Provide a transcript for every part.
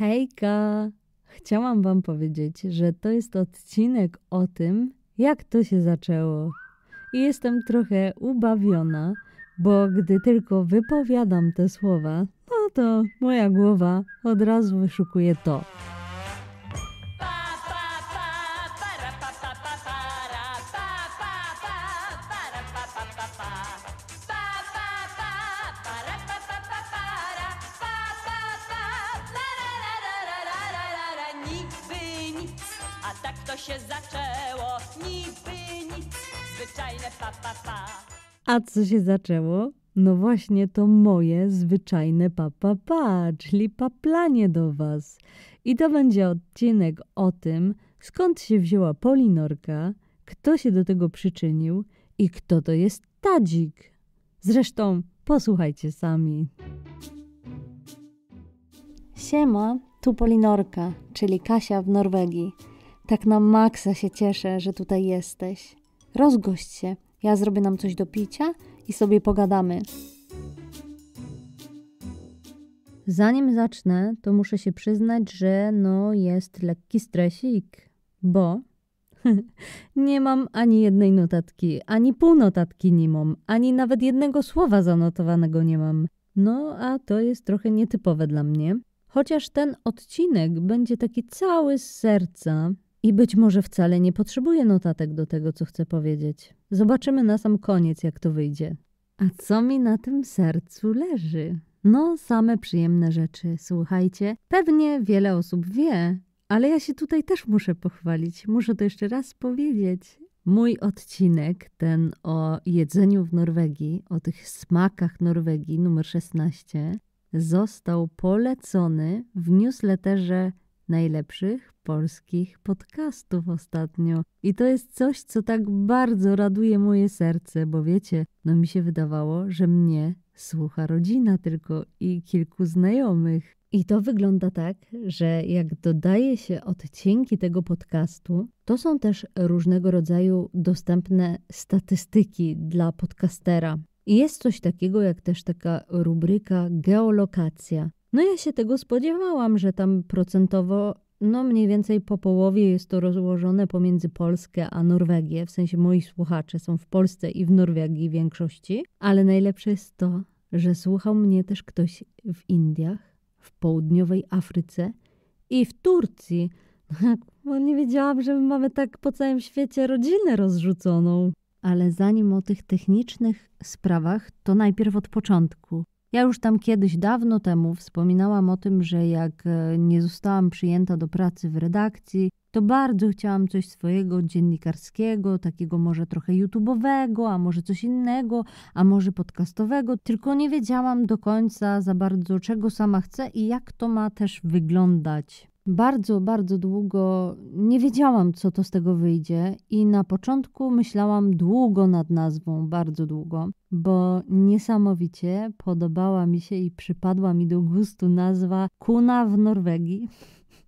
Hejka! Chciałam Wam powiedzieć, że to jest odcinek o tym, jak to się zaczęło. I jestem trochę ubawiona, bo gdy tylko wypowiadam te słowa, no to moja głowa od razu wyszukuje to. co się zaczęło? No właśnie to moje zwyczajne papa, pa, czyli paplanie do Was. I to będzie odcinek o tym, skąd się wzięła polinorka, kto się do tego przyczynił i kto to jest Tadzik. Zresztą posłuchajcie sami. Siema, tu Polinorka, czyli Kasia w Norwegii. Tak na maksa się cieszę, że tutaj jesteś. Rozgość się – ja zrobię nam coś do picia i sobie pogadamy. Zanim zacznę, to muszę się przyznać, że no jest lekki stresik, bo nie mam ani jednej notatki, ani pół notatki nie mam, ani nawet jednego słowa zanotowanego nie mam. No a to jest trochę nietypowe dla mnie. Chociaż ten odcinek będzie taki cały z serca, i być może wcale nie potrzebuję notatek do tego, co chcę powiedzieć. Zobaczymy na sam koniec, jak to wyjdzie. A co mi na tym sercu leży? No, same przyjemne rzeczy, słuchajcie. Pewnie wiele osób wie, ale ja się tutaj też muszę pochwalić. Muszę to jeszcze raz powiedzieć. Mój odcinek, ten o jedzeniu w Norwegii, o tych smakach Norwegii, numer 16, został polecony w newsletterze najlepszych polskich podcastów ostatnio. I to jest coś, co tak bardzo raduje moje serce, bo wiecie, no mi się wydawało, że mnie słucha rodzina tylko i kilku znajomych. I to wygląda tak, że jak dodaje się odcinki tego podcastu, to są też różnego rodzaju dostępne statystyki dla podcastera. I jest coś takiego jak też taka rubryka geolokacja. No ja się tego spodziewałam, że tam procentowo, no mniej więcej po połowie jest to rozłożone pomiędzy Polskę a Norwegię. W sensie moi słuchacze są w Polsce i w Norwegii w większości. Ale najlepsze jest to, że słuchał mnie też ktoś w Indiach, w południowej Afryce i w Turcji. No, bo nie wiedziałam, że my mamy tak po całym świecie rodzinę rozrzuconą. Ale zanim o tych technicznych sprawach, to najpierw od początku. Ja już tam kiedyś dawno temu wspominałam o tym, że jak e, nie zostałam przyjęta do pracy w redakcji, to bardzo chciałam coś swojego dziennikarskiego, takiego może trochę YouTube'owego, a może coś innego, a może podcastowego, tylko nie wiedziałam do końca za bardzo, czego sama chcę i jak to ma też wyglądać bardzo, bardzo długo nie wiedziałam, co to z tego wyjdzie, i na początku myślałam długo nad nazwą, bardzo długo, bo niesamowicie podobała mi się i przypadła mi do gustu nazwa Kuna w Norwegii,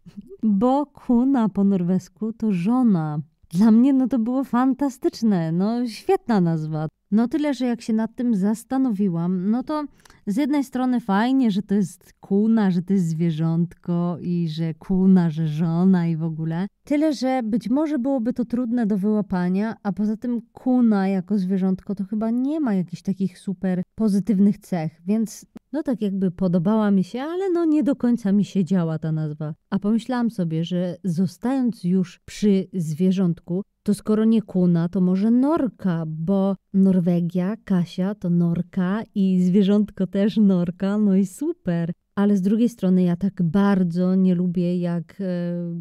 bo Kuna po norwesku to żona. Dla mnie no to było fantastyczne, no świetna nazwa. No tyle, że jak się nad tym zastanowiłam, no to z jednej strony fajnie, że to jest kuna, że to jest zwierzątko i że kuna, że żona i w ogóle. Tyle, że być może byłoby to trudne do wyłapania, a poza tym kuna jako zwierzątko to chyba nie ma jakichś takich super pozytywnych cech, więc no tak jakby podobała mi się, ale no nie do końca mi się działa ta nazwa. A pomyślałam sobie, że zostając już przy zwierzątku, to skoro nie kuna, to może norka, bo Norwegia, Kasia to norka i zwierzątko też norka, no i super. Ale z drugiej strony ja tak bardzo nie lubię, jak e,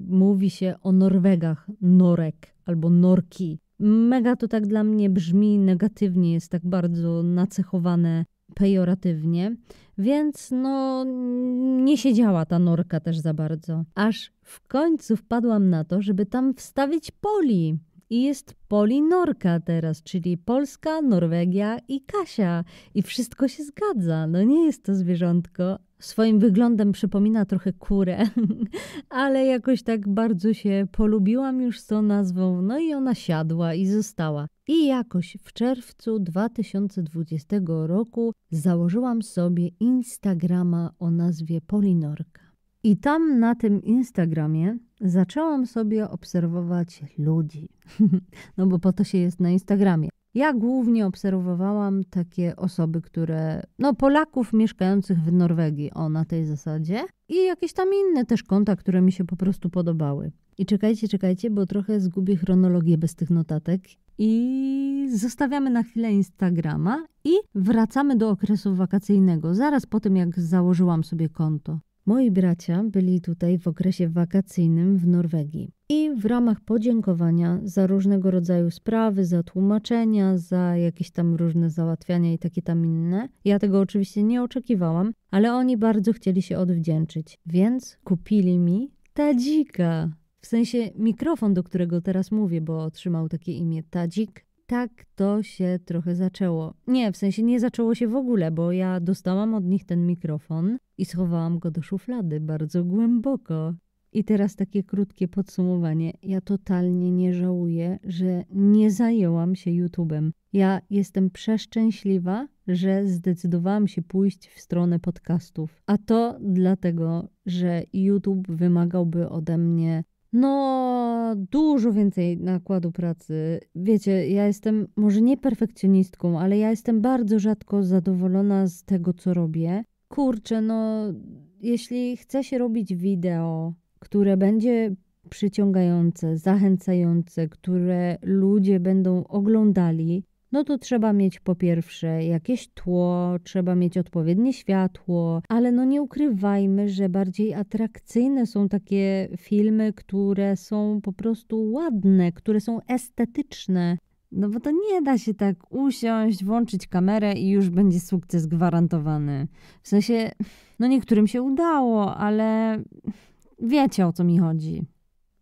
mówi się o Norwegach norek albo norki. Mega to tak dla mnie brzmi negatywnie, jest tak bardzo nacechowane pejoratywnie, więc no nie siedziała ta norka też za bardzo. Aż w końcu wpadłam na to, żeby tam wstawić poli i jest polinorka teraz, czyli Polska, Norwegia i Kasia. I wszystko się zgadza. No nie jest to zwierzątko. Swoim wyglądem przypomina trochę kurę, ale jakoś tak bardzo się polubiłam już z tą nazwą. No i ona siadła i została. I jakoś w czerwcu 2020 roku założyłam sobie Instagrama o nazwie Polinorka. I tam na tym Instagramie zaczęłam sobie obserwować ludzi. no bo po to się jest na Instagramie. Ja głównie obserwowałam takie osoby, które, no Polaków mieszkających w Norwegii, o na tej zasadzie, i jakieś tam inne też konta, które mi się po prostu podobały. I czekajcie, czekajcie, bo trochę zgubię chronologię bez tych notatek. I zostawiamy na chwilę Instagrama i wracamy do okresu wakacyjnego, zaraz po tym jak założyłam sobie konto. Moi bracia byli tutaj w okresie wakacyjnym w Norwegii i w ramach podziękowania za różnego rodzaju sprawy, za tłumaczenia, za jakieś tam różne załatwiania i takie tam inne. Ja tego oczywiście nie oczekiwałam, ale oni bardzo chcieli się odwdzięczyć, więc kupili mi Tadzika. W sensie mikrofon, do którego teraz mówię, bo otrzymał takie imię Tadzik, tak to się trochę zaczęło. Nie, w sensie nie zaczęło się w ogóle, bo ja dostałam od nich ten mikrofon i schowałam go do szuflady bardzo głęboko. I teraz takie krótkie podsumowanie. Ja totalnie nie żałuję, że nie zajęłam się YouTube'em. Ja jestem przeszczęśliwa, że zdecydowałam się pójść w stronę podcastów. A to dlatego, że YouTube wymagałby ode mnie no, dużo więcej nakładu pracy. Wiecie, ja jestem może nie perfekcjonistką, ale ja jestem bardzo rzadko zadowolona z tego, co robię kurczę, no jeśli chce się robić wideo, które będzie przyciągające, zachęcające, które ludzie będą oglądali, no to trzeba mieć po pierwsze jakieś tło, trzeba mieć odpowiednie światło, ale no nie ukrywajmy, że bardziej atrakcyjne są takie filmy, które są po prostu ładne, które są estetyczne, no bo to nie da się tak usiąść, włączyć kamerę i już będzie sukces gwarantowany. W sensie, no niektórym się udało, ale wiecie o co mi chodzi.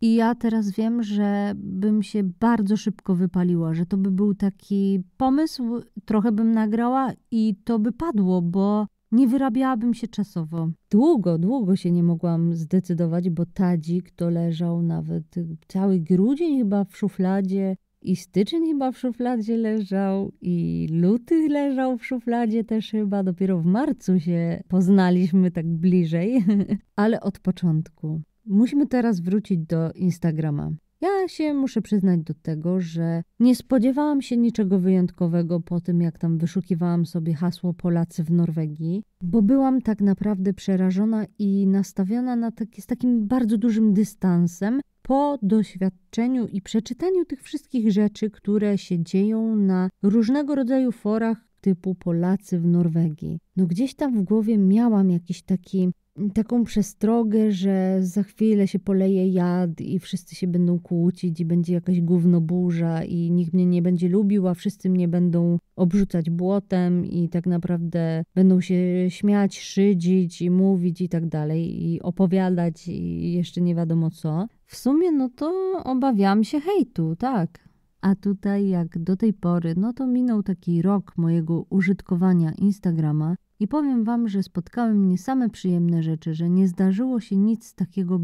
I ja teraz wiem, że bym się bardzo szybko wypaliła, że to by był taki pomysł, trochę bym nagrała i to by padło, bo nie wyrabiałabym się czasowo. Długo, długo się nie mogłam zdecydować, bo tadzik to leżał nawet cały grudzień chyba w szufladzie i styczeń chyba w szufladzie leżał, i luty leżał w szufladzie też chyba. Dopiero w marcu się poznaliśmy tak bliżej, ale od początku. Musimy teraz wrócić do Instagrama. Ja się muszę przyznać do tego, że nie spodziewałam się niczego wyjątkowego po tym, jak tam wyszukiwałam sobie hasło Polacy w Norwegii, bo byłam tak naprawdę przerażona i nastawiona na taki, z takim bardzo dużym dystansem, po doświadczeniu i przeczytaniu tych wszystkich rzeczy, które się dzieją na różnego rodzaju forach typu Polacy w Norwegii, no gdzieś tam w głowie miałam jakiś taki taką przestrogę, że za chwilę się poleje jad i wszyscy się będą kłócić i będzie jakaś gównoburza i nikt mnie nie będzie lubił, a wszyscy mnie będą obrzucać błotem i tak naprawdę będą się śmiać, szydzić i mówić i tak dalej i opowiadać i jeszcze nie wiadomo co. W sumie no to obawiam się hejtu, tak. A tutaj, jak do tej pory, no to minął taki rok mojego użytkowania Instagrama i powiem wam, że spotkały mnie same przyjemne rzeczy, że nie zdarzyło się nic takiego,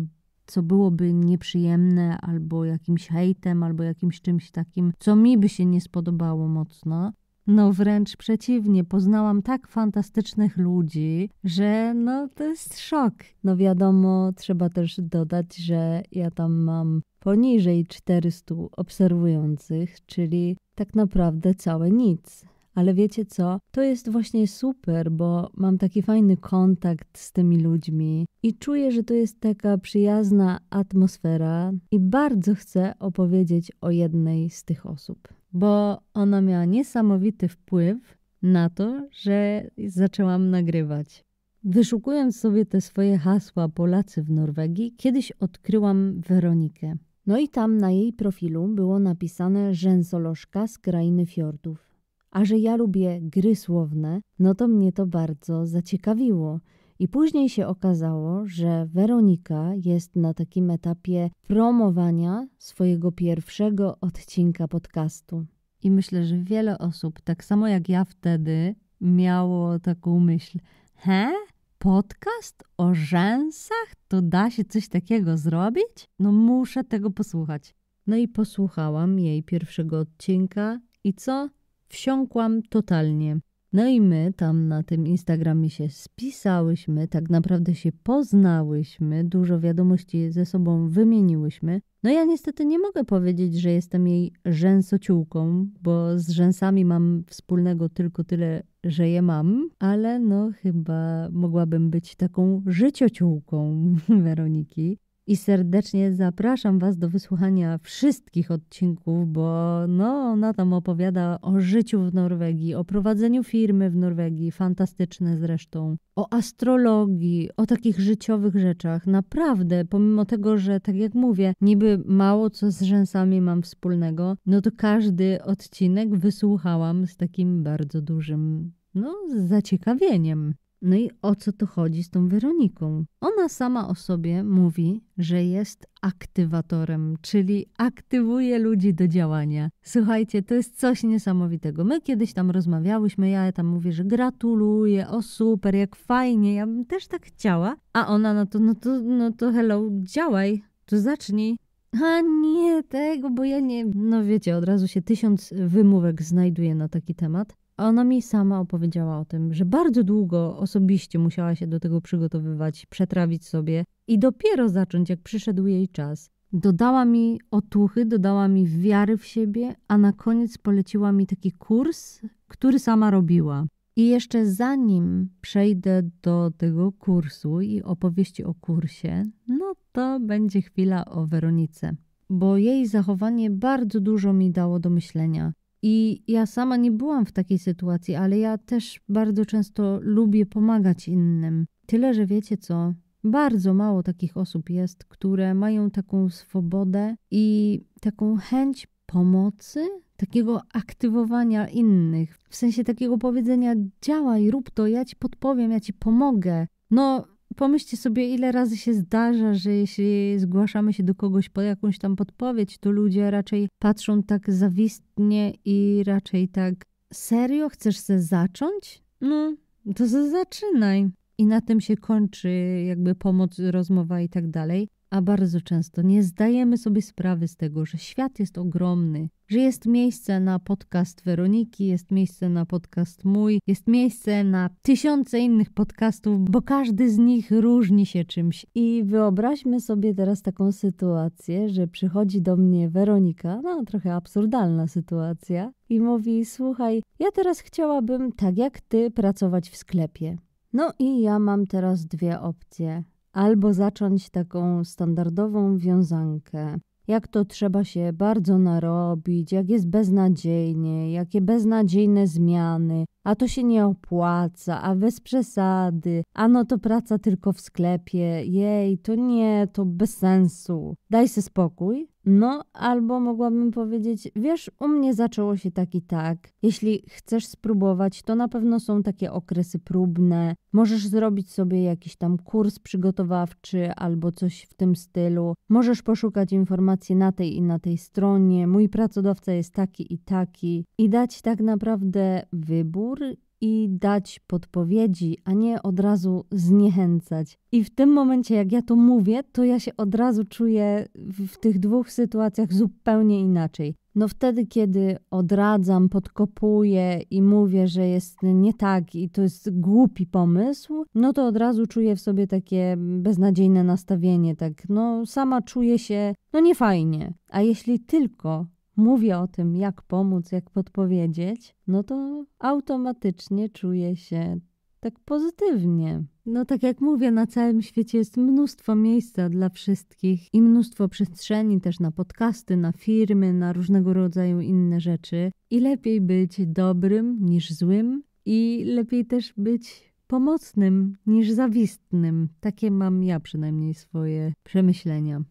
co byłoby nieprzyjemne, albo jakimś hejtem, albo jakimś czymś takim, co mi by się nie spodobało mocno. No wręcz przeciwnie, poznałam tak fantastycznych ludzi, że no to jest szok. No wiadomo, trzeba też dodać, że ja tam mam poniżej 400 obserwujących, czyli tak naprawdę całe nic. Ale wiecie co? To jest właśnie super, bo mam taki fajny kontakt z tymi ludźmi i czuję, że to jest taka przyjazna atmosfera i bardzo chcę opowiedzieć o jednej z tych osób, bo ona miała niesamowity wpływ na to, że zaczęłam nagrywać. Wyszukując sobie te swoje hasła Polacy w Norwegii, kiedyś odkryłam Weronikę. No i tam na jej profilu było napisane rzęsolożka z krainy fiordów. A że ja lubię gry słowne, no to mnie to bardzo zaciekawiło. I później się okazało, że Weronika jest na takim etapie promowania swojego pierwszego odcinka podcastu. I myślę, że wiele osób, tak samo jak ja wtedy, miało taką myśl: He? Podcast o rzęsach? To da się coś takiego zrobić? No muszę tego posłuchać. No i posłuchałam jej pierwszego odcinka i co? Wsiąkłam totalnie. No i my tam na tym Instagramie się spisałyśmy, tak naprawdę się poznałyśmy, dużo wiadomości ze sobą wymieniłyśmy. No ja niestety nie mogę powiedzieć, że jestem jej rzęsociółką, bo z rzęsami mam wspólnego tylko tyle, że je mam, ale no chyba mogłabym być taką życiociółką Weroniki i serdecznie zapraszam Was do wysłuchania wszystkich odcinków, bo no, ona tam opowiada o życiu w Norwegii, o prowadzeniu firmy w Norwegii, fantastyczne zresztą, o astrologii, o takich życiowych rzeczach. Naprawdę, pomimo tego, że tak jak mówię, niby mało co z rzęsami mam wspólnego, no to każdy odcinek wysłuchałam z takim bardzo dużym no, zaciekawieniem. No i o co tu chodzi z tą Weroniką? Ona sama o sobie mówi, że jest aktywatorem, czyli aktywuje ludzi do działania. Słuchajcie, to jest coś niesamowitego. My kiedyś tam rozmawiałyśmy, ja tam mówię, że gratuluję, o super, jak fajnie, ja bym też tak chciała. A ona, na no to, no to, no to hello, działaj, to zacznij. A nie tego, bo ja nie. No wiecie, od razu się tysiąc wymówek znajduje na taki temat ona mi sama opowiedziała o tym, że bardzo długo osobiście musiała się do tego przygotowywać, przetrawić sobie i dopiero zacząć, jak przyszedł jej czas. Dodała mi otuchy, dodała mi wiary w siebie, a na koniec poleciła mi taki kurs, który sama robiła. I jeszcze zanim przejdę do tego kursu i opowieści o kursie, no to będzie chwila o Weronice, bo jej zachowanie bardzo dużo mi dało do myślenia. I ja sama nie byłam w takiej sytuacji, ale ja też bardzo często lubię pomagać innym. Tyle, że wiecie co? Bardzo mało takich osób jest, które mają taką swobodę i taką chęć pomocy, takiego aktywowania innych, w sensie takiego powiedzenia: działaj, rób to, ja ci podpowiem, ja ci pomogę. No, Pomyślcie sobie, ile razy się zdarza, że jeśli zgłaszamy się do kogoś po jakąś tam podpowiedź, to ludzie raczej patrzą tak zawistnie i raczej tak serio chcesz se zacząć? No, to se zaczynaj. I na tym się kończy jakby pomoc, rozmowa i tak dalej a bardzo często nie zdajemy sobie sprawy z tego, że świat jest ogromny, że jest miejsce na podcast Weroniki, jest miejsce na podcast mój, jest miejsce na tysiące innych podcastów, bo każdy z nich różni się czymś. I wyobraźmy sobie teraz taką sytuację, że przychodzi do mnie Weronika, no trochę absurdalna sytuacja, i mówi: Słuchaj, ja teraz chciałabym, tak jak ty, pracować w sklepie. No i ja mam teraz dwie opcje albo zacząć taką standardową wiązankę. Jak to trzeba się bardzo narobić, jak jest beznadziejnie, jakie beznadziejne zmiany, a to się nie opłaca, a bez przesady, a no to praca tylko w sklepie, jej, to nie, to bez sensu. Daj se spokój, no, albo mogłabym powiedzieć, wiesz, u mnie zaczęło się tak i tak. Jeśli chcesz spróbować, to na pewno są takie okresy próbne. Możesz zrobić sobie jakiś tam kurs przygotowawczy albo coś w tym stylu. Możesz poszukać informacji na tej i na tej stronie. Mój pracodawca jest taki i taki i dać tak naprawdę wybór i dać podpowiedzi, a nie od razu zniechęcać. I w tym momencie, jak ja to mówię, to ja się od razu czuję w tych dwóch sytuacjach zupełnie inaczej. No wtedy, kiedy odradzam, podkopuję i mówię, że jest nie tak i to jest głupi pomysł, no to od razu czuję w sobie takie beznadziejne nastawienie, tak no sama czuję się, no niefajnie. A jeśli tylko mówię o tym, jak pomóc, jak podpowiedzieć, no to automatycznie czuję się tak pozytywnie. No tak jak mówię, na całym świecie jest mnóstwo miejsca dla wszystkich i mnóstwo przestrzeni też na podcasty, na firmy, na różnego rodzaju inne rzeczy. I lepiej być dobrym niż złym i lepiej też być pomocnym niż zawistnym. Takie mam ja przynajmniej swoje przemyślenia.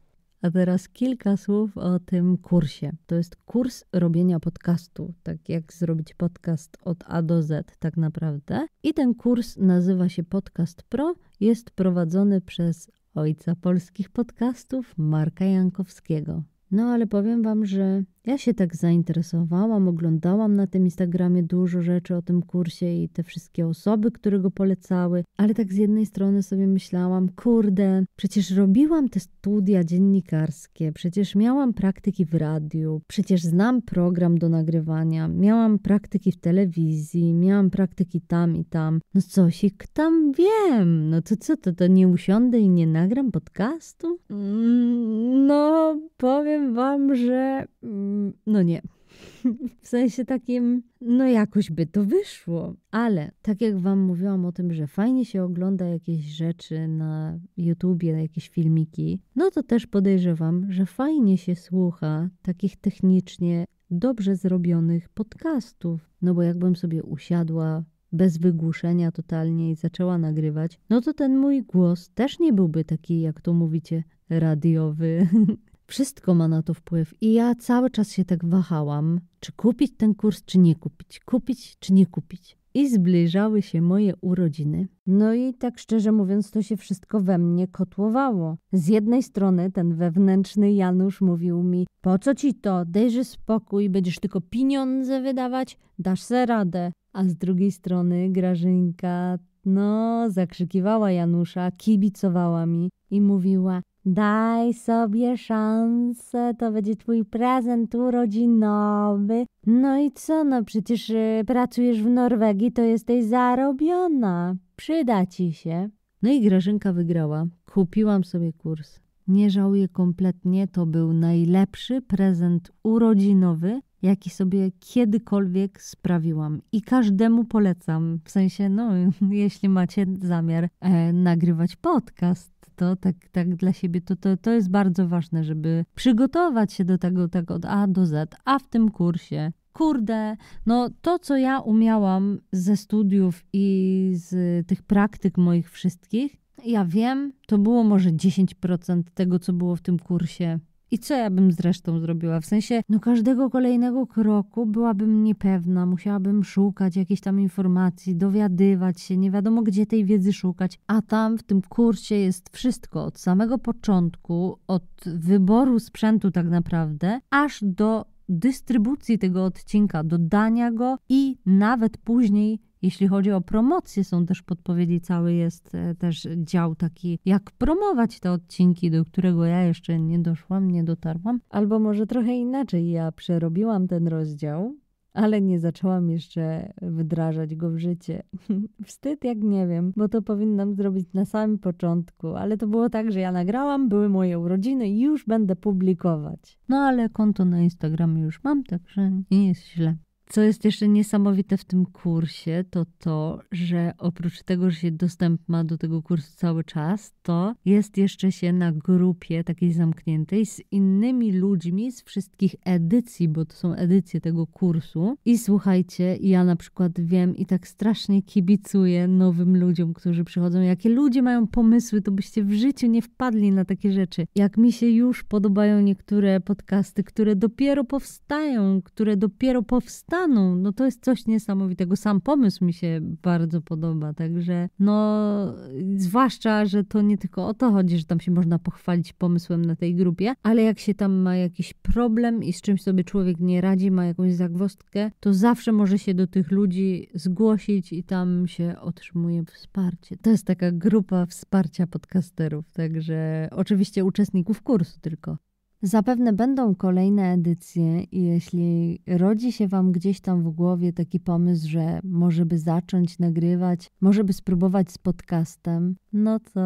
A teraz kilka słów o tym kursie. To jest kurs robienia podcastu, tak jak zrobić podcast od A do Z, tak naprawdę. I ten kurs nazywa się Podcast Pro, jest prowadzony przez ojca polskich podcastów Marka Jankowskiego. No ale powiem Wam, że ja się tak zainteresowałam, oglądałam na tym Instagramie dużo rzeczy o tym kursie i te wszystkie osoby, które go polecały, ale tak z jednej strony sobie myślałam, kurde, przecież robiłam te studia dziennikarskie, przecież miałam praktyki w radiu, przecież znam program do nagrywania, miałam praktyki w telewizji, miałam praktyki tam i tam. No i tam wiem, no to co, to, to nie usiądę i nie nagram podcastu? Mm, no, powiem wam, że no nie. W sensie takim, no jakoś by to wyszło. Ale tak jak Wam mówiłam o tym, że fajnie się ogląda jakieś rzeczy na YouTubie, jakieś filmiki, no to też podejrzewam, że fajnie się słucha takich technicznie dobrze zrobionych podcastów. No bo jakbym sobie usiadła bez wygłuszenia totalnie i zaczęła nagrywać, no to ten mój głos też nie byłby taki, jak to mówicie, radiowy Wszystko ma na to wpływ i ja cały czas się tak wahałam, czy kupić ten kurs, czy nie kupić, kupić, czy nie kupić. I zbliżały się moje urodziny. No i tak szczerze mówiąc, to się wszystko we mnie kotłowało. Z jednej strony ten wewnętrzny Janusz mówił mi: Po co ci to? Dejże spokój, będziesz tylko pieniądze wydawać, dasz se radę. A z drugiej strony Grażynka, no, zakrzykiwała Janusza, kibicowała mi i mówiła: Daj sobie szansę, to będzie twój prezent urodzinowy. No i co, no przecież y, pracujesz w Norwegii, to jesteś zarobiona. Przyda ci się. No i Grażynka wygrała. Kupiłam sobie kurs. Nie żałuję kompletnie, to był najlepszy prezent urodzinowy, jaki sobie kiedykolwiek sprawiłam. I każdemu polecam, w sensie, no, jeśli macie zamiar e, nagrywać podcast to, tak, tak dla siebie, to, to, to jest bardzo ważne, żeby przygotować się do tego tak od A do Z, a w tym kursie kurde, no to, co ja umiałam ze studiów i z tych praktyk moich wszystkich, ja wiem, to było może 10% tego, co było w tym kursie. I co ja bym zresztą zrobiła? W sensie, no każdego kolejnego kroku byłabym niepewna, musiałabym szukać jakichś tam informacji, dowiadywać się, nie wiadomo gdzie tej wiedzy szukać. A tam w tym kursie jest wszystko od samego początku, od wyboru sprzętu tak naprawdę, aż do dystrybucji tego odcinka, dodania go i nawet później jeśli chodzi o promocję, są też podpowiedzi, cały jest e, też dział taki, jak promować te odcinki, do którego ja jeszcze nie doszłam, nie dotarłam. Albo może trochę inaczej, ja przerobiłam ten rozdział, ale nie zaczęłam jeszcze wdrażać go w życie. Wstyd, jak nie wiem, bo to powinnam zrobić na samym początku, ale to było tak, że ja nagrałam, były moje urodziny i już będę publikować. No ale konto na Instagramie już mam, także nie jest źle. Co jest jeszcze niesamowite w tym kursie, to to, że oprócz tego, że się dostęp ma do tego kursu cały czas, to jest jeszcze się na grupie takiej zamkniętej z innymi ludźmi z wszystkich edycji, bo to są edycje tego kursu. I słuchajcie, ja na przykład wiem i tak strasznie kibicuję nowym ludziom, którzy przychodzą. Jakie ludzie mają pomysły, to byście w życiu nie wpadli na takie rzeczy. Jak mi się już podobają niektóre podcasty, które dopiero powstają, które dopiero powstają stanu. No to jest coś niesamowitego. Sam pomysł mi się bardzo podoba, także no zwłaszcza, że to nie tylko o to chodzi, że tam się można pochwalić pomysłem na tej grupie, ale jak się tam ma jakiś problem i z czymś sobie człowiek nie radzi, ma jakąś zagwostkę, to zawsze może się do tych ludzi zgłosić i tam się otrzymuje wsparcie. To jest taka grupa wsparcia podcasterów, także oczywiście uczestników kursu tylko. Zapewne będą kolejne edycje i jeśli rodzi się Wam gdzieś tam w głowie taki pomysł, że może by zacząć nagrywać, może by spróbować z podcastem, no to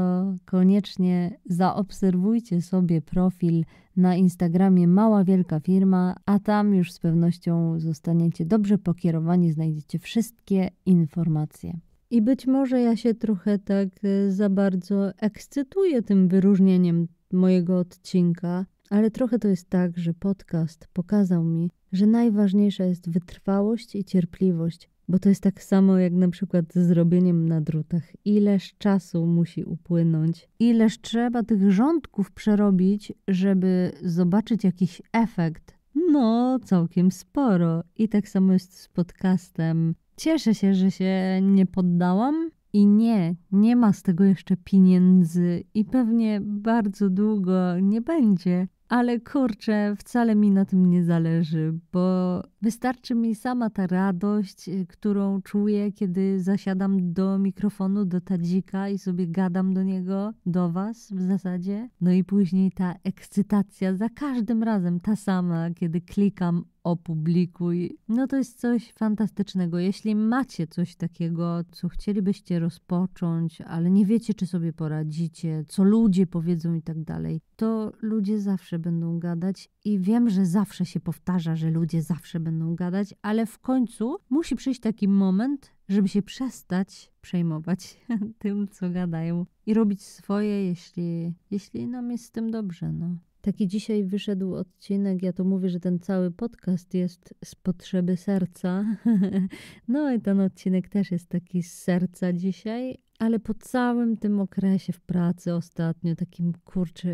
koniecznie zaobserwujcie sobie profil na Instagramie Mała Wielka Firma, a tam już z pewnością zostaniecie dobrze pokierowani, znajdziecie wszystkie informacje. I być może ja się trochę tak e, za bardzo ekscytuję tym wyróżnieniem mojego odcinka, ale trochę to jest tak, że podcast pokazał mi, że najważniejsza jest wytrwałość i cierpliwość, bo to jest tak samo jak na przykład z robieniem na drutach. Ileż czasu musi upłynąć, ileż trzeba tych rządków przerobić, żeby zobaczyć jakiś efekt. No, całkiem sporo. I tak samo jest z podcastem. Cieszę się, że się nie poddałam. I nie, nie ma z tego jeszcze pieniędzy i pewnie bardzo długo nie będzie, ale kurczę, wcale mi na tym nie zależy, bo wystarczy mi sama ta radość, y, którą czuję, kiedy zasiadam do mikrofonu, do tadzika i sobie gadam do niego, do was w zasadzie. No i później ta ekscytacja za każdym razem ta sama, kiedy klikam opublikuj. No to jest coś fantastycznego. Jeśli macie coś takiego, co chcielibyście rozpocząć, ale nie wiecie, czy sobie poradzicie, co ludzie powiedzą i tak dalej, to ludzie zawsze będą gadać i wiem, że zawsze się powtarza, że ludzie zawsze będą gadać, ale w końcu musi przyjść taki moment, żeby się przestać przejmować tym, co gadają i robić swoje, jeśli, jeśli nam jest z tym dobrze. No. Taki dzisiaj wyszedł odcinek. Ja to mówię, że ten cały podcast jest z potrzeby serca. no i ten odcinek też jest taki z serca dzisiaj, ale po całym tym okresie w pracy ostatnio, takim kurczę,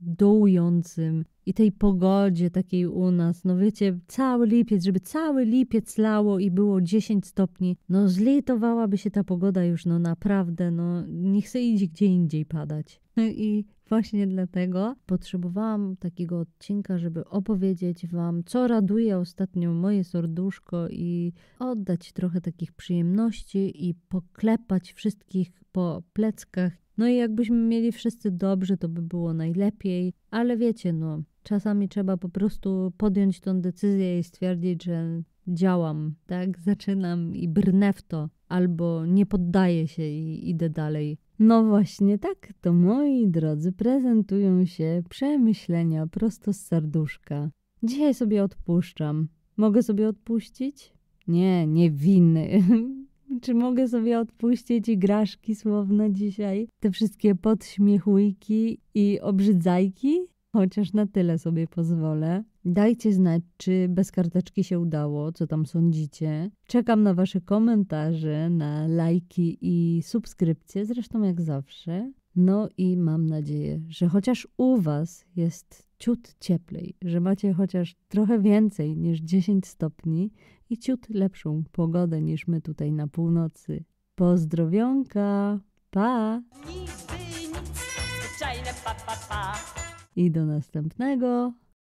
dołującym i tej pogodzie takiej u nas, no wiecie, cały lipiec, żeby cały lipiec lało i było 10 stopni, no zlitowałaby się ta pogoda już, no naprawdę, no niech se idzie gdzie indziej padać. No I właśnie dlatego potrzebowałam takiego odcinka, żeby opowiedzieć Wam, co raduje ostatnio moje serduszko i oddać trochę takich przyjemności i poklepać wszystkich po pleckach. No i jakbyśmy mieli wszyscy dobrze, to by było najlepiej, ale wiecie, no, czasami trzeba po prostu podjąć tą decyzję i stwierdzić, że działam, tak, zaczynam i brnę w to, albo nie poddaję się i idę dalej. No właśnie tak, to moi drodzy prezentują się przemyślenia prosto z serduszka. Dzisiaj sobie odpuszczam. Mogę sobie odpuścić? Nie, nie Czy mogę sobie odpuścić igraszki słowne dzisiaj? Te wszystkie podśmiechujki i obrzydzajki? Chociaż na tyle sobie pozwolę. Dajcie znać, czy bez karteczki się udało, co tam sądzicie. Czekam na Wasze komentarze, na lajki i subskrypcje, zresztą jak zawsze. No i mam nadzieję, że chociaż u Was jest ciut cieplej, że macie chociaż trochę więcej niż 10 stopni i ciut lepszą pogodę niż my tutaj na północy. Pozdrowionka! Pa! Nic, nic, zwyczajne pa pa pa i do następnego.